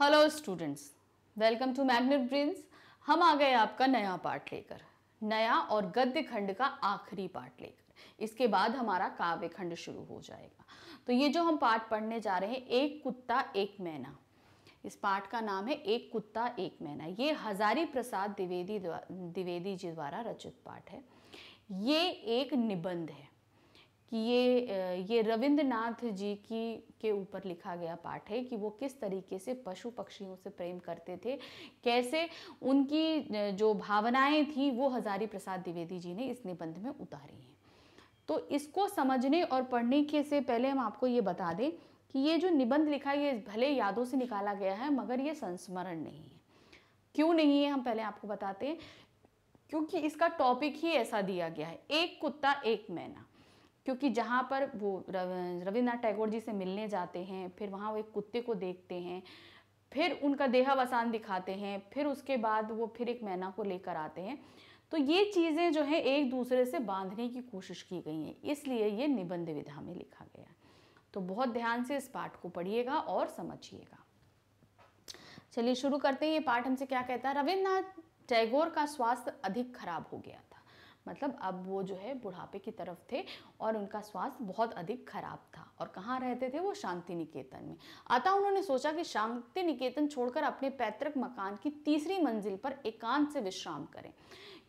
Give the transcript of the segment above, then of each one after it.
hello students welcome to Magnet Brains हम आ गए आपका नया पार्ट लेकर नया और गद्य खंड का आखिरी पार्ट लेकर इसके बाद हमारा काव्य खंड शुरू हो जाएगा तो ये जो हम पाठ पढ़ने जा रहे हैं एक कुत्ता एक मैना इस पाठ का नाम है एक कुत्ता एक मैना ये हजारी प्रसाद द्विवेदी द्विवेदी जी द्वारा रचित पाठ है ये एक निबंध है कि ये ये रविंद्रनाथ जी की के ऊपर लिखा गया पाठ है कि वो किस तरीके से पशु पक्षियों से प्रेम करते थे कैसे उनकी जो भावनाएं थी वो हजारी प्रसाद द्विवेदी जी ने इस निबंध में उतारी हैं तो इसको समझने और पढ़ने के से पहले हम आपको ये बता दें कि ये जो निबंध लिखा है ये भले यादों से निकाला गया है मगर ये संस्मरण नहीं है क्यों नहीं है हम पहले आपको बताते हैं क्योंकि इसका टॉपिक ही ऐसा दिया गया है एक कुत्ता एक मैना क्योंकि जहाँ पर वो रविन्द्रनाथ टैगोर जी से मिलने जाते हैं फिर वहाँ वो एक कुत्ते को देखते हैं फिर उनका देहावसान दिखाते हैं फिर उसके बाद वो फिर एक मैना को लेकर आते हैं तो ये चीज़ें जो हैं एक दूसरे से बांधने की कोशिश की गई हैं इसलिए ये निबंध विधा में लिखा गया तो बहुत ध्यान से इस पाठ को पढ़िएगा और समझिएगा चलिए शुरू करते हैं ये पाठ हमसे क्या कहता है रविन्द्रनाथ टैगोर का स्वास्थ्य अधिक खराब हो गया था मतलब अब वो जो है बुढ़ापे की तरफ थे और उनका स्वास्थ्य बहुत अधिक खराब था और कहाँ रहते थे वो शांति निकेतन में अतः उन्होंने सोचा कि शांति निकेतन छोड़कर अपने पैतृक मकान की तीसरी मंजिल पर एकांत से विश्राम करें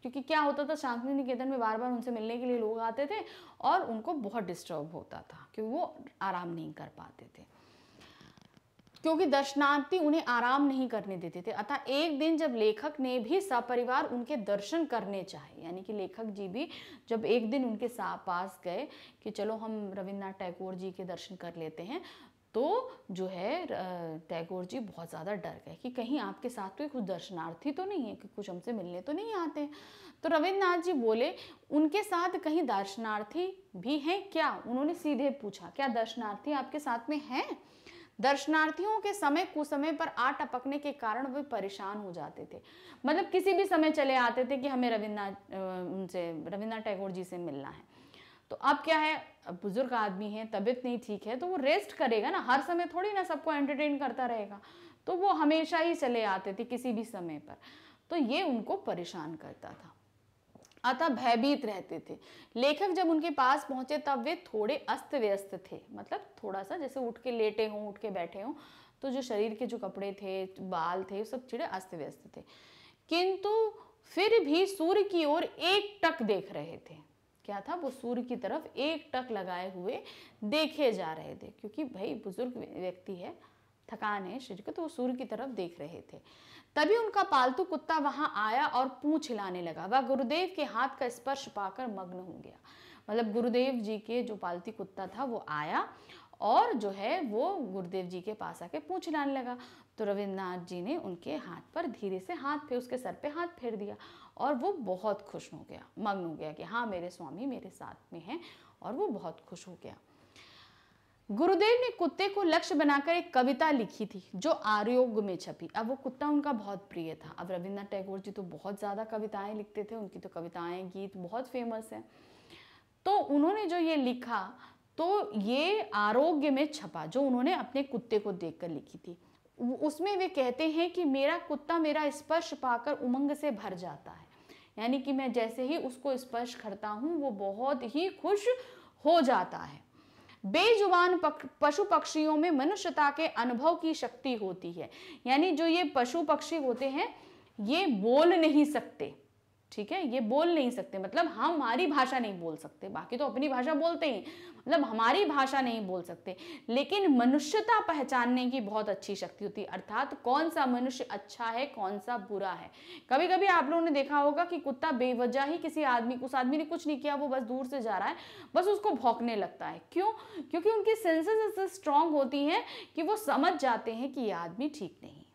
क्योंकि क्या होता था शांति निकेतन में बार बार उनसे मिलने के लिए लोग आते थे और उनको बहुत डिस्टर्ब होता था क्योंकि वो आराम नहीं कर पाते थे क्योंकि दर्शनार्थी उन्हें आराम नहीं करने देते थे अतः एक दिन जब लेखक ने भी सपरिवार उनके दर्शन करने चाहे यानी कि लेखक जी भी जब एक दिन उनके पास गए कि चलो हम रविन्द्रनाथ टैगोर जी के दर्शन कर लेते हैं तो जो है टैगोर जी बहुत ज़्यादा डर गए कि कहीं आपके साथ कोई कुछ दर्शनार्थी तो नहीं है कि कुछ हमसे मिलने तो नहीं आते तो रविन्द्रनाथ जी बोले उनके साथ कहीं दर्शनार्थी भी हैं क्या उन्होंने सीधे पूछा क्या दर्शनार्थी आपके साथ में हैं दर्शनार्थियों के समय कुसमय पर आ टपकने के कारण वे परेशान हो जाते थे मतलब किसी भी समय चले आते थे कि हमें रविन्द्रनाथ उनसे रविन्द्रनाथ टैगोर जी से मिलना है तो अब क्या है बुजुर्ग आदमी है तबीयत नहीं ठीक है तो वो रेस्ट करेगा ना हर समय थोड़ी ना सबको एंटरटेन करता रहेगा तो वो हमेशा ही चले आते थे किसी भी समय पर तो ये उनको परेशान करता था अतः भयभीत रहते थे लेखक जब उनके पास पहुंचे तब वे थोड़े अस्त व्यस्त थे मतलब थोड़ा सा जैसे उठ के लेटे हों उठ के बैठे हों तो जो शरीर के जो कपड़े थे बाल थे सब चिड़े अस्त व्यस्त थे किंतु फिर भी सूर्य की ओर एक टक देख रहे थे क्या था वो सूर्य की तरफ एक टक लगाए हुए देखे जा रहे थे क्योंकि भाई बुजुर्ग व्यक्ति है थकान है शरीर को तो वो सूर्य की तरफ देख रहे थे तभी उनका पालतू कुत्ता वहां आया और पूछ हिलाने लगा वह गुरुदेव के हाथ का स्पर्श पाकर मग्न हो गया मतलब गुरुदेव जी के जो पालतू कुत्ता था वो आया और जो है वो गुरुदेव जी के पास आके पूछ लाने लगा तो रविन्द्रनाथ जी ने उनके हाथ पर धीरे से हाथ फेर उसके सर पे हाथ फेर दिया और वो बहुत खुश हो गया मग्न हो गया कि हाँ मेरे स्वामी मेरे साथ में हैं और वो बहुत खुश हो गया गुरुदेव ने कुत्ते को लक्ष्य बनाकर एक कविता लिखी थी जो आर्योग में छपी अब वो कुत्ता उनका बहुत प्रिय था अब रविन्द्रनाथ टैगोर जी तो बहुत ज़्यादा कविताएं लिखते थे उनकी तो कविताएं गीत बहुत फेमस हैं तो उन्होंने जो ये लिखा तो ये आरोग्य में छपा जो उन्होंने अपने कुत्ते को देख लिखी थी उसमें वे कहते हैं कि मेरा कुत्ता मेरा स्पर्श पाकर उमंग से भर जाता है यानी कि मैं जैसे ही उसको स्पर्श करता हूँ वो बहुत ही खुश हो जाता है बेजुबान पशु पक्षियों में मनुष्यता के अनुभव की शक्ति होती है यानी जो ये पशु पक्षी होते हैं ये बोल नहीं सकते ठीक है ये बोल नहीं सकते मतलब हम हमारी भाषा नहीं बोल सकते बाकी तो अपनी भाषा बोलते ही मतलब हमारी भाषा नहीं बोल सकते लेकिन मनुष्यता पहचानने की बहुत अच्छी शक्ति होती है अर्थात कौन सा मनुष्य अच्छा है कौन सा बुरा है कभी कभी आप लोगों ने देखा होगा कि कुत्ता बेवजह ही किसी आदमी उस आदमी ने कुछ नहीं किया वो बस दूर से जा रहा है बस उसको भौंकने लगता है क्यों क्योंकि उनकी सेंसेस ऐसे स्ट्रांग होती हैं कि वो समझ जाते हैं कि ये आदमी ठीक नहीं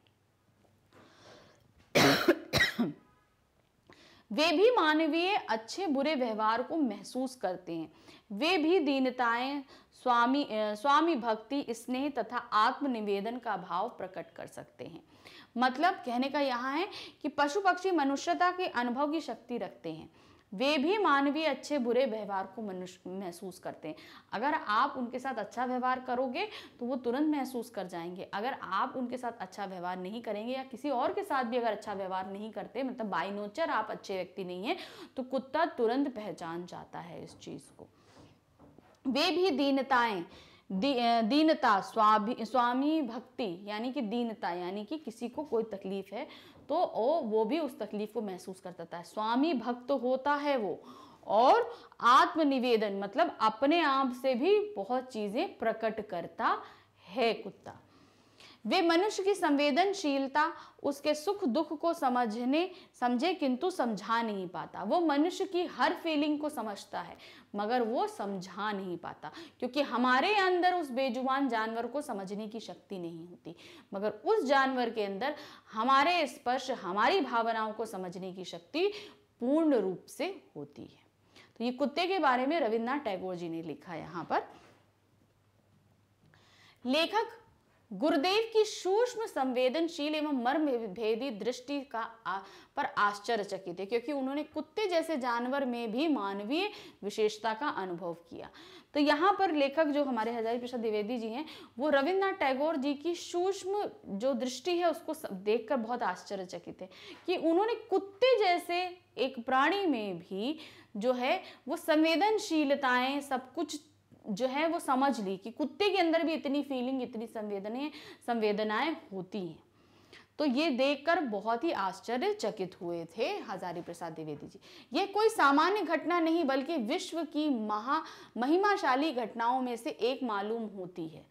वे भी मानवीय अच्छे बुरे व्यवहार को महसूस करते हैं वे भी दीनताएं स्वामी स्वामी भक्ति स्नेह तथा आत्मनिवेदन का भाव प्रकट कर सकते हैं मतलब कहने का यहाँ है कि पशु पक्षी मनुष्यता के अनुभव की शक्ति रखते हैं वे भी मानवीय अच्छे बुरे व्यवहार को मनुष्य महसूस करते हैं अगर आप उनके साथ अच्छा व्यवहार करोगे तो वो तुरंत महसूस कर जाएंगे अगर आप उनके साथ अच्छा व्यवहार नहीं करेंगे या किसी और के साथ भी अगर अच्छा व्यवहार नहीं करते मतलब बाई नेचर आप अच्छे व्यक्ति नहीं है तो कुत्ता तुरंत पहचान जाता है इस चीज़ को वे भी दीनताएं दी, दीनता स्वाभि स्वामी भक्ति यानी कि दीनता यानी कि किसी को कोई तकलीफ है तो ओ, वो भी उस तकलीफ को महसूस करता है स्वामी भक्त तो होता है वो और आत्मनिवेदन मतलब अपने आप से भी बहुत चीज़ें प्रकट करता है कुत्ता वे मनुष्य की संवेदनशीलता उसके सुख दुख को समझने समझे किंतु समझा नहीं पाता वो मनुष्य की हर फीलिंग को समझता है मगर वो समझा नहीं पाता क्योंकि हमारे अंदर उस बेजुबान जानवर को समझने की शक्ति नहीं होती मगर उस जानवर के अंदर हमारे स्पर्श हमारी भावनाओं को समझने की शक्ति पूर्ण रूप से होती है तो ये कुत्ते के बारे में रविन्द्रनाथ टैगोर जी ने लिखा यहाँ पर लेखक गुरुदेव की सूक्ष्म संवेदनशील एवं मर्म भेदी दृष्टि का आ, पर आश्चर्यचकित है क्योंकि उन्होंने कुत्ते जैसे जानवर में भी मानवीय विशेषता का अनुभव किया तो यहाँ पर लेखक जो हमारे हजारी प्रसाद द्विवेदी जी हैं वो रविन्द्रनाथ टैगोर जी की सूक्ष्म जो दृष्टि है उसको देखकर बहुत आश्चर्यचकित है कि उन्होंने कुत्ते जैसे एक प्राणी में भी जो है वो संवेदनशीलताएं सब कुछ जो है वो समझ ली कि कुत्ते के अंदर भी इतनी फीलिंग इतनी संवेदनाएं संवेदनाएं होती हैं तो ये देखकर बहुत ही आश्चर्यचकित हुए थे हजारी प्रसाद द्विवेदी जी ये कोई सामान्य घटना नहीं बल्कि विश्व की महा महिमाशाली घटनाओं में से एक मालूम होती है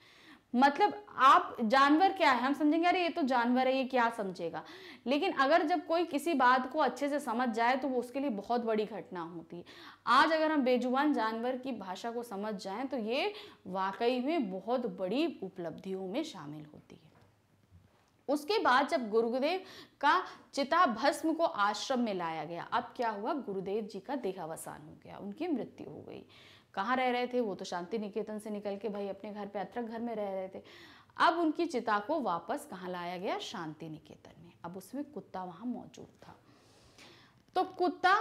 मतलब आप जानवर क्या है हम समझेंगे अरे ये तो जानवर है ये क्या समझेगा लेकिन अगर जब कोई किसी बात को अच्छे से समझ जाए तो वो उसके लिए बहुत बड़ी घटना होती है आज अगर हम बेजुबान जानवर की भाषा को समझ जाएं तो ये वाकई में बहुत बड़ी उपलब्धियों में शामिल होती है उसके बाद जब गुरुदेव का चिता भस्म को आश्रम में लाया गया अब क्या हुआ गुरुदेव जी का देहावसान हो गया उनकी मृत्यु हो गई कहाँ रह रहे थे वो तो शांति निकेतन से निकल के भाई अपने घर पे अत्रक घर में रह रहे थे अब उनकी चिता को वापस कहाँ लाया गया शांति निकेतन में अब उसमें कुत्ता वहां मौजूद था तो कुत्ता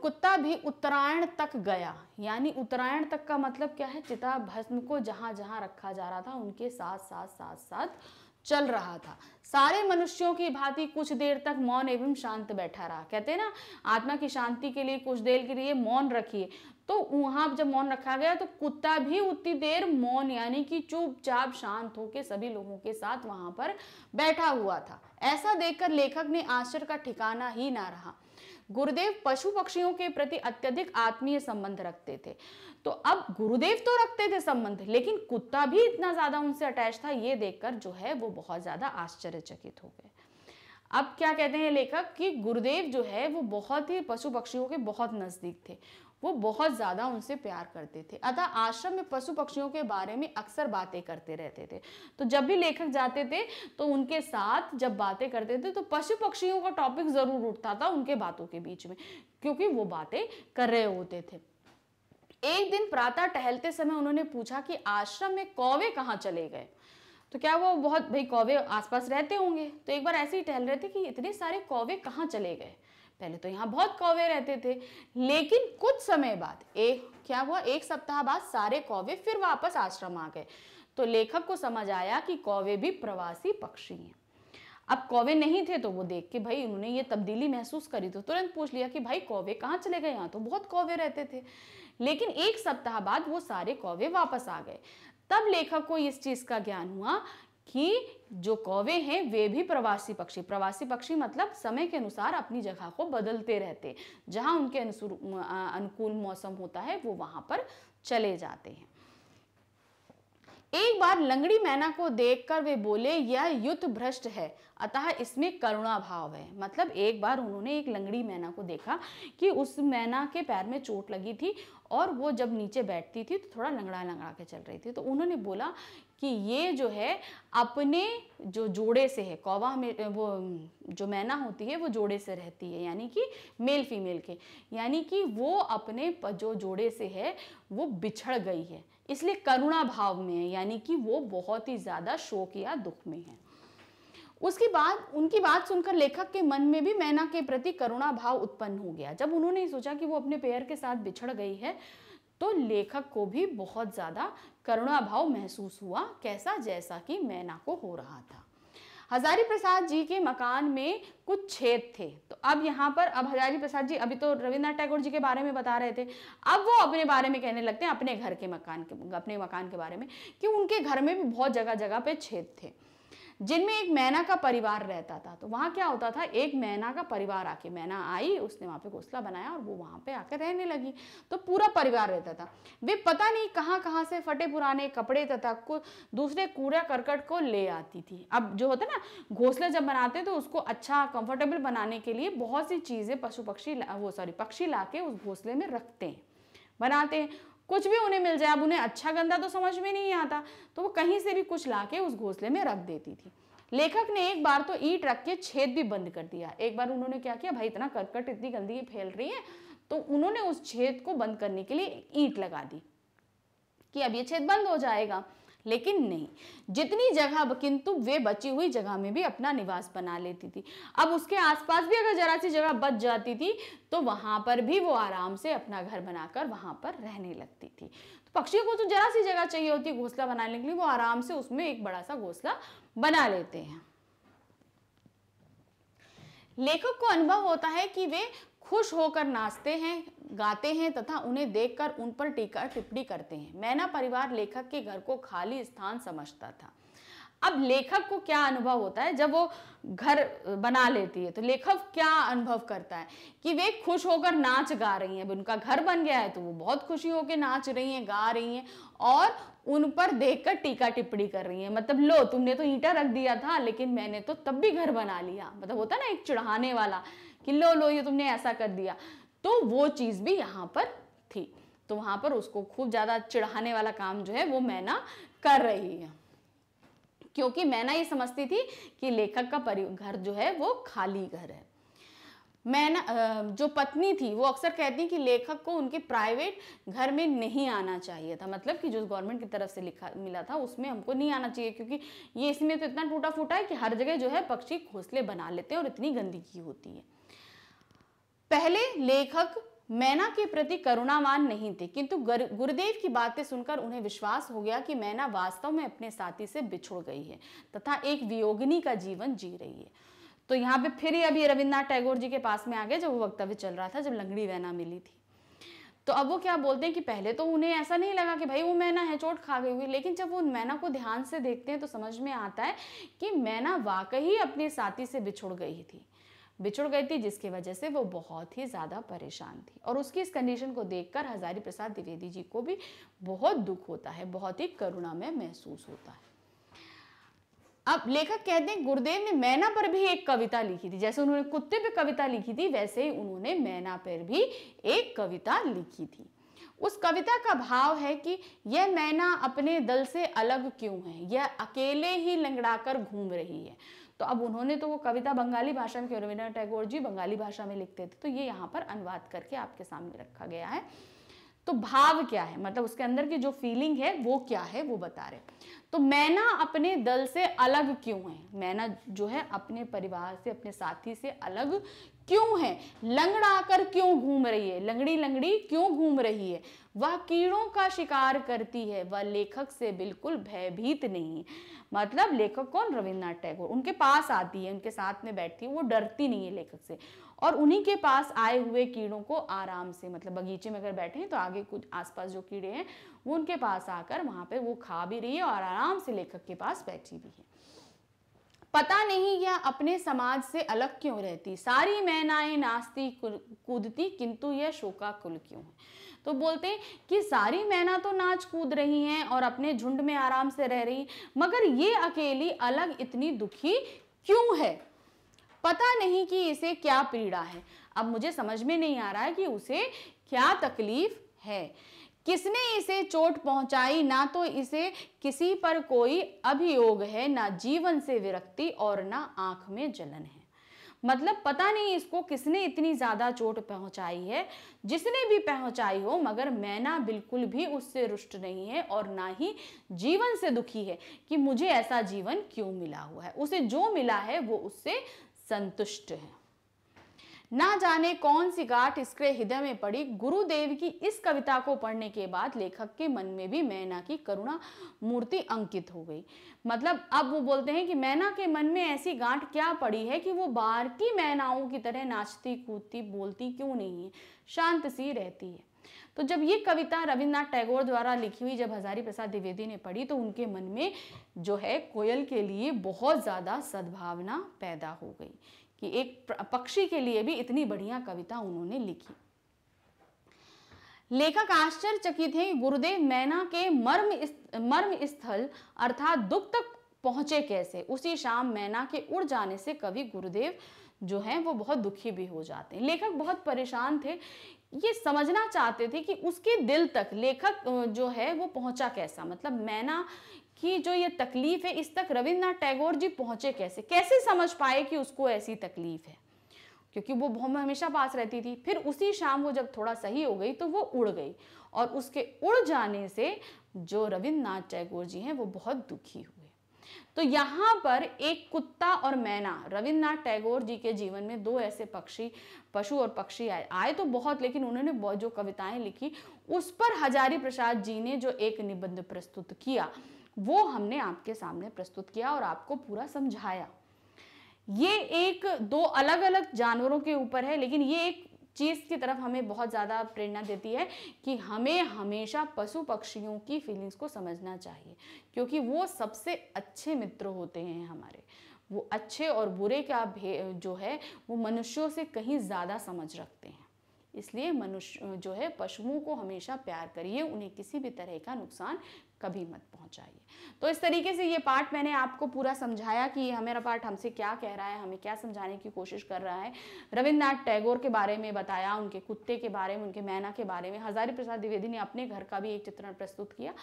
कुत्ता भी उत्तरायण तक गया यानी उत्तरायण तक का मतलब क्या है चिता भस्म को जहां जहां रखा जा रहा था उनके साथ साथ साथ साथ चल रहा था सारे मनुष्यों की भांति कुछ देर तक मौन एवं शांत बैठा रहा कहते हैं ना आत्मा की शांति के लिए कुछ देर के लिए मौन रखिए तो वहां जब मौन रखा गया तो कुत्ता भी उतनी देर मौन यानी कि चुपचाप शांत होकर सभी लोगों के साथ वहां पर बैठा हुआ था ऐसा देखकर लेखक ने आश्चर्य का ठिकाना ही ना रहा गुरुदेव पशु पक्षियों के प्रति अत्यधिक आत्मीय संबंध रखते थे तो अब गुरुदेव तो रखते थे संबंध लेकिन कुत्ता भी इतना ज्यादा उनसे अटैच था ये देखकर जो है वो बहुत ज्यादा आश्चर्यचकित हो गए अब क्या कहते हैं लेखक कि गुरुदेव जो है वो बहुत ही पशु पक्षियों के बहुत नज़दीक थे वो बहुत ज़्यादा उनसे प्यार करते थे अतः आश्रम में पशु पक्षियों के बारे में अक्सर बातें करते रहते थे तो जब भी लेखक जाते थे तो उनके साथ जब बातें करते थे तो पशु पक्षियों का टॉपिक ज़रूर उठता था उनके बातों के बीच में क्योंकि वो बातें कर रहे होते थे एक दिन प्रातः टहलते समय उन्होंने पूछा कि आश्रम में कौवे कहाँ चले गए तो क्या वो बहुत भाई कौवे आसपास रहते होंगे तो एक बार ऐसे ही टहल रहे थे कि इतने सारे कौवे कहाँ चले गए पहले तो यहाँ बहुत कौवे रहते थे लेकिन कुछ समय बाद एक क्या हुआ एक सप्ताह बाद सारे कौवे फिर वापस आश्रम आ गए तो लेखक को समझ आया कि कौवे भी प्रवासी पक्षी हैं अब कौवे नहीं थे तो वो देख के भाई उन्होंने ये तब्दीली महसूस करी तो तुरंत पूछ लिया कि भाई कौवे कहाँ चले गए यहाँ तो बहुत कौवे रहते थे लेकिन एक सप्ताह बाद वो सारे कौवे वापस आ गए तब लेखक को इस चीज़ का ज्ञान हुआ कि जो कौवे हैं वे भी प्रवासी पक्षी प्रवासी पक्षी मतलब समय के अनुसार अपनी जगह को बदलते रहते जहां उनके अनुकूल मौसम होता है वो वहां पर चले जाते हैं एक बार लंगड़ी मैना को देखकर वे बोले यह युद्ध भ्रष्ट है अतः इसमें करुणा भाव है मतलब एक बार उन्होंने एक लंगड़ी मैना को देखा कि उस मैना के पैर में चोट लगी थी और वो जब नीचे बैठती थी तो थोड़ा लंगड़ा लंगड़ा के चल रही थी तो उन्होंने बोला कि ये जो है अपने जो जोड़े से है कौवा में वो जो मैना होती है वो जोड़े से रहती है यानी कि मेल फीमेल के यानी कि वो अपने जो जोड़े से है वो बिछड़ गई है इसलिए करुणा भाव में है यानी कि वो बहुत ही ज़्यादा शोक या दुख में है उसके बाद उनकी बात सुनकर लेखक के मन में भी मैना के प्रति करुणा भाव उत्पन्न हो गया जब उन्होंने सोचा कि वो अपने पेयर के साथ बिछड़ गई है तो लेखक को भी बहुत ज़्यादा करुणा भाव महसूस हुआ कैसा जैसा कि मैना को हो रहा था हजारी प्रसाद जी के मकान में कुछ छेद थे तो अब यहाँ पर अब हजारी प्रसाद जी अभी तो रविन्द्रनाथ टैगोर जी के बारे में बता रहे थे अब वो अपने बारे में कहने लगते हैं अपने घर के मकान के अपने मकान के बारे में कि उनके घर में भी बहुत जगह जगह पे छेद थे जिनमें एक मैना का परिवार रहता था तो वहाँ क्या होता था एक मैना का परिवार आके मैना आई उसने वहाँ पे घोसला बनाया और वो वहाँ पे आके रहने लगी तो पूरा परिवार रहता था वे पता नहीं कहाँ कहाँ से फटे पुराने कपड़े तथा को दूसरे कूड़ा करकट को ले आती थी अब जो होता ना घोसले जब बनाते तो उसको अच्छा कंफर्टेबल बनाने के लिए बहुत सी चीज़ें पशु पक्षी वो सॉरी पक्षी ला के उस घोंसले में रखते हैं बनाते हैं कुछ भी उन्हें मिल जाए अब उन्हें अच्छा गंदा तो समझ में नहीं आता तो वो कहीं से भी कुछ लाके उस घोंसले में रख देती थी लेखक ने एक बार तो ईट रख के छेद भी बंद कर दिया एक बार उन्होंने क्या किया भाई इतना करकट इतनी गंदगी फैल रही है तो उन्होंने उस छेद को बंद करने के लिए ईट लगा दी कि अब ये छेद बंद हो जाएगा लेकिन नहीं जितनी जगह किंतु वे बची हुई जगह में भी अपना निवास बना लेती थी अब उसके आसपास भी अगर जरा सी जगह बच जाती थी तो वहां पर भी वो आराम से अपना घर बनाकर वहां पर रहने लगती थी तो पक्षियों को तो जरा सी जगह चाहिए होती है घोंसला बनाने के लिए वो आराम से उसमें एक बड़ा सा घोंसला बना लेते हैं लेखक को अनुभव होता है कि वे खुश होकर नाचते हैं गाते हैं तथा उन्हें देखकर उन पर टीका टिप्पणी करते हैं मैना परिवार लेखक के घर को खाली स्थान समझता था अब लेखक को क्या अनुभव होता है जब वो घर बना लेती है तो लेखक क्या अनुभव करता है कि वे खुश होकर नाच गा रही हैं उनका घर बन गया है तो वो बहुत खुशी होकर नाच रही हैं गा रही हैं और उन पर देखकर टीका टिप्पणी कर रही है मतलब लो तुमने तो ईटा रख दिया था लेकिन मैंने तो तब भी घर बना लिया मतलब होता ना एक चढ़ाने वाला कि लो लो ये तुमने ऐसा कर दिया तो वो चीज़ भी यहाँ पर थी तो वहां पर उसको खूब ज़्यादा चिढ़ाने वाला काम जो है वो मैना कर रही है क्योंकि मैना ये समझती थी कि लेखक का घर जो है वो खाली घर है मैं ना जो पत्नी थी वो अक्सर कहती कि लेखक को उनके प्राइवेट घर में नहीं आना चाहिए था मतलब कि जो गवर्नमेंट की तरफ से लिखा मिला था उसमें हमको नहीं आना चाहिए क्योंकि ये इसमें तो इतना टूटा फूटा है कि हर जगह जो है पक्षी घोंसले बना लेते हैं और इतनी गंदगी होती है पहले लेखक मैना के प्रति करुणावान नहीं थे किंतु गुरुदेव की बातें सुनकर उन्हें विश्वास हो गया कि मैना वास्तव में अपने साथी से बिछुड़ गई है तथा एक वियोगिनी का जीवन जी रही है तो यहाँ पे फिर ही अभी रविन्द्रनाथ टैगोर जी के पास में आ गए जब वो वक्तव्य चल रहा था जब लंगड़ी वैना मिली थी तो अब वो क्या बोलते हैं कि पहले तो उन्हें ऐसा नहीं लगा कि भाई वो मैना है चोट खा गई हुई लेकिन जब वो मैना को ध्यान से देखते हैं तो समझ में आता है कि मैना वाकई अपने साथी से बिछुड़ गई थी बिछुड़ गई थी जिसकी वजह से वो बहुत ही ज़्यादा परेशान थी और उसकी इस कंडीशन को देखकर हजारी प्रसाद द्विवेदी जी को भी बहुत दुख होता है बहुत ही करुणा में महसूस होता है अब लेखक कहते हैं गुरुदेव ने मैना पर भी एक कविता लिखी थी जैसे उन्होंने कुत्ते पे कविता लिखी थी वैसे ही उन्होंने मैना पर भी एक कविता लिखी थी उस कविता का भाव है कि यह मैना अपने दल से अलग क्यों है यह अकेले ही लंगड़ाकर घूम रही है तो अब उन्होंने तो वो कविता बंगाली भाषा में रविन्द्र टैगोर जी बंगाली भाषा में लिखते थे तो ये यहाँ पर अनुवाद करके आपके सामने रखा गया है तो भाव क्या है मतलब उसके अंदर की जो फीलिंग है वो क्या है वो बता रहे तो मैना अपने दल से अलग क्यों है मैना जो है अपने परिवार से अपने साथी से अलग क्यों है लंगड़ा आकर क्यों घूम रही है लंगड़ी लंगड़ी क्यों घूम रही है वह कीड़ों का शिकार करती है वह लेखक से बिल्कुल भयभीत नहीं है मतलब लेखक कौन रविन्द्रनाथ टैगोर उनके पास आती है उनके साथ में बैठती है वो डरती नहीं है लेखक से और उन्हीं के पास आए हुए कीड़ों को आराम से मतलब बगीचे में अगर बैठे हैं तो आगे कुछ आसपास जो कीड़े हैं वो उनके पास आकर वहां पर वो खा भी रही है और आराम से लेखक के पास बैठी भी है पता नहीं यह अपने समाज से अलग क्यों रहती सारी मैनाएं नाचती कूदती किंतु यह शोका कुल क्यों है तो बोलते हैं कि सारी मैना तो नाच कूद रही हैं और अपने झुंड में आराम से रह रही मगर ये अकेली अलग इतनी दुखी क्यों है पता नहीं कि इसे क्या पीड़ा है अब मुझे समझ में नहीं आ रहा है कि उसे क्या तकलीफ है किसने इसे चोट पहुंचाई ना तो इसे किसी पर कोई अभियोग है ना जीवन से विरक्ति और ना आंख में जलन है मतलब पता नहीं इसको किसने इतनी ज़्यादा चोट पहुंचाई है जिसने भी पहुंचाई हो मगर मैं ना बिल्कुल भी उससे रुष्ट नहीं है और ना ही जीवन से दुखी है कि मुझे ऐसा जीवन क्यों मिला हुआ है उसे जो मिला है वो उससे संतुष्ट है ना जाने कौन सी गांठ इसके हृदय में पड़ी गुरुदेव की इस कविता को पढ़ने के बाद लेखक के मन में भी मैना की करुणा मूर्ति अंकित हो गई मतलब अब वो बोलते हैं कि मैना के मन में ऐसी गांठ क्या पड़ी है कि वो बाहर की मैनाओं की तरह नाचती कूदती बोलती क्यों नहीं है शांत सी रहती है तो जब ये कविता रविन्द्रनाथ टैगोर द्वारा लिखी हुई जब हजारी प्रसाद द्विवेदी ने पढ़ी तो उनके मन में जो है कोयल के लिए बहुत ज़्यादा सद्भावना पैदा हो गई कि एक पक्षी के लिए भी इतनी बढ़िया कविता उन्होंने लिखी लेखक आश्चर्यचकित हैं गुरुदेव मैना के मर्म मर्म स्थल अर्थात दुख तक पहुँचे कैसे उसी शाम मैना के उड़ जाने से कवि गुरुदेव जो हैं वो बहुत दुखी भी हो जाते हैं लेखक बहुत परेशान थे ये समझना चाहते थे कि उसके दिल तक लेखक जो है वो पहुंचा कैसा मतलब मैना कि जो ये तकलीफ है इस तक रविन्द्रनाथ टैगोर जी पहुंचे कैसे कैसे समझ पाए कि उसको ऐसी तकलीफ है क्योंकि वो बहुत हमेशा पास रहती थी फिर उसी शाम वो जब थोड़ा सही हो गई तो वो उड़ गई और उसके उड़ जाने से जो रविन्द्रनाथ टैगोर जी हैं वो बहुत दुखी हुए तो यहाँ पर एक कुत्ता और मैना रविन्द्रनाथ टैगोर जी के जीवन में दो ऐसे पक्षी पशु और पक्षी आए आए तो बहुत लेकिन उन्होंने जो कविताएं लिखी उस पर हजारी प्रसाद जी ने जो एक निबंध प्रस्तुत किया वो हमने आपके सामने प्रस्तुत किया और आपको पूरा समझाया ये एक दो अलग अलग जानवरों के ऊपर है लेकिन ये एक चीज़ की तरफ हमें बहुत ज़्यादा प्रेरणा देती है कि हमें हमेशा पशु पक्षियों की फीलिंग्स को समझना चाहिए क्योंकि वो सबसे अच्छे मित्र होते हैं हमारे वो अच्छे और बुरे का जो है वो मनुष्यों से कहीं ज़्यादा समझ रखते हैं इसलिए मनुष्य जो है पशुओं को हमेशा प्यार करिए उन्हें किसी भी तरह का नुकसान कभी मत पहुंचाइए तो इस तरीके से ये पार्ट मैंने आपको पूरा समझाया कि हमारा पार्ट हमसे क्या कह रहा है हमें क्या समझाने की कोशिश कर रहा है रविन्द्रनाथ टैगोर के बारे में बताया उनके कुत्ते के बारे में उनके मैना के बारे में हजारी प्रसाद द्विवेदी ने अपने घर का भी एक चित्रण प्रस्तुत किया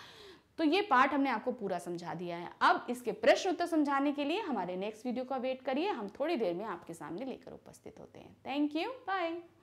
तो ये पार्ट हमने आपको पूरा समझा दिया है अब इसके प्रश्न उत्तर समझाने के लिए हमारे नेक्स्ट वीडियो का वेट करिए हम थोड़ी देर में आपके सामने लेकर उपस्थित होते हैं थैंक यू बाय